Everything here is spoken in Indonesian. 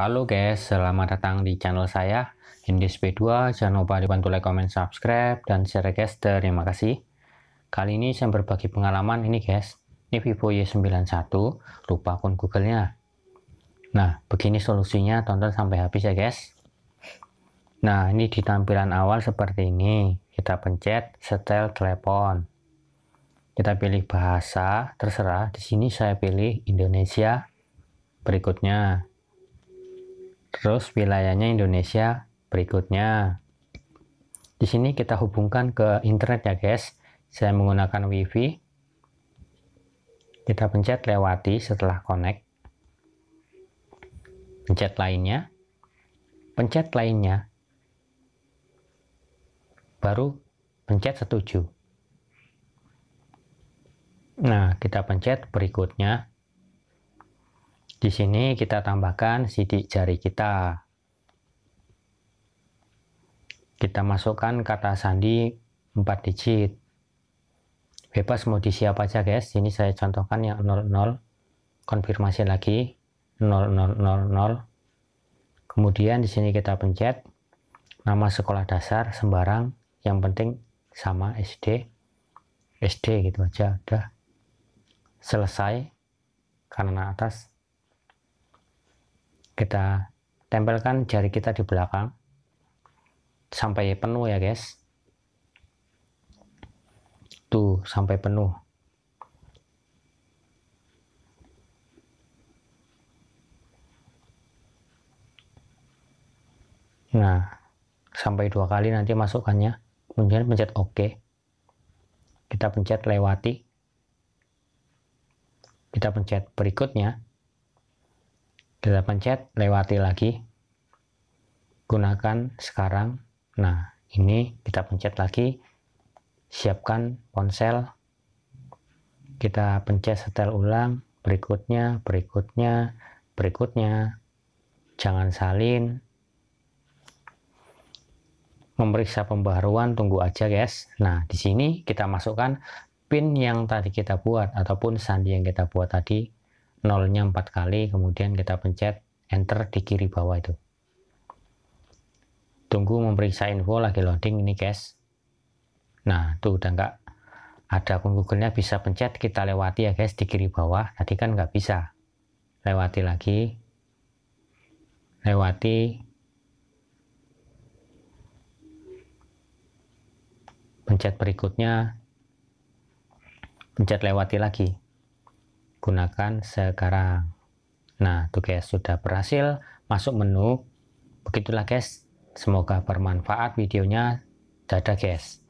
Halo guys, selamat datang di channel saya Hindis P2. Jangan lupa dibantu like, comment, subscribe, dan share ya guys. Terima kasih. Kali ini saya berbagi pengalaman ini guys. Ini Vivo Y91, lupa akun Google-nya. Nah, begini solusinya. Tonton sampai habis ya guys. Nah, ini di tampilan awal seperti ini. Kita pencet setel telepon. Kita pilih bahasa, terserah. Di sini saya pilih Indonesia. Berikutnya, Terus wilayahnya Indonesia berikutnya. Di sini kita hubungkan ke internet ya guys. Saya menggunakan WiFi. Kita pencet lewati setelah connect. Pencet lainnya. Pencet lainnya. Baru pencet setuju. Nah, kita pencet berikutnya di sini kita tambahkan sidik jari kita. Kita masukkan kata sandi 4 digit. Bebas mau di siapa aja guys. Ini saya contohkan yang 00. Konfirmasi lagi 0000. Kemudian di sini kita pencet nama sekolah dasar sembarang, yang penting sama SD. SD gitu aja udah selesai karena atas kita tempelkan jari kita di belakang sampai penuh ya guys tuh sampai penuh nah sampai dua kali nanti masukkannya kemudian pencet OK kita pencet lewati kita pencet berikutnya kita pencet, lewati lagi. Gunakan sekarang. Nah, ini kita pencet lagi. Siapkan ponsel. Kita pencet setel ulang. Berikutnya, berikutnya, berikutnya. Jangan salin. Memeriksa pembaruan, tunggu aja guys. Nah, di sini kita masukkan pin yang tadi kita buat ataupun sandi yang kita buat tadi nolnya empat kali, kemudian kita pencet enter di kiri bawah itu. Tunggu memeriksa info lagi loading ini guys. Nah, tuh udah nggak ada akun Google-nya bisa pencet kita lewati ya guys di kiri bawah. Tadi kan nggak bisa. Lewati lagi. Lewati. Pencet berikutnya. Pencet lewati lagi gunakan sekarang. Nah, tuh guys, sudah berhasil masuk menu. Begitulah guys, semoga bermanfaat videonya. Dadah guys.